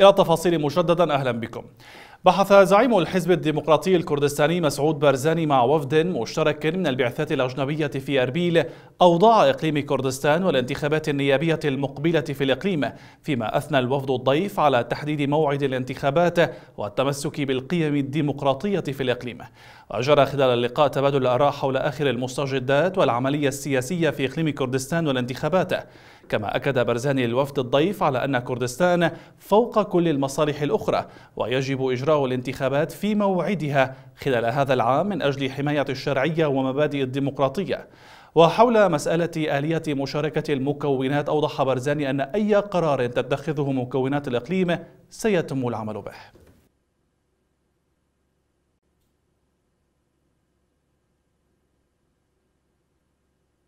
إلى التفاصيل مجددا أهلا بكم بحث زعيم الحزب الديمقراطي الكردستاني مسعود بارزاني مع وفد مشترك من البعثات الأجنبية في أربيل أوضاع إقليم كردستان والانتخابات النيابية المقبلة في الإقليم فيما أثنى الوفد الضيف على تحديد موعد الانتخابات والتمسك بالقيم الديمقراطية في الإقليم وجرى خلال اللقاء تبادل الآراء حول آخر المستجدات والعملية السياسية في إقليم كردستان والانتخابات كما أكد برزاني للوفد الضيف على أن كردستان فوق كل المصالح الأخرى ويجب إجراء الانتخابات في موعدها خلال هذا العام من أجل حماية الشرعية ومبادئ الديمقراطية وحول مسألة آلية مشاركة المكونات أوضح برزاني أن أي قرار تتخذه مكونات الإقليم سيتم العمل به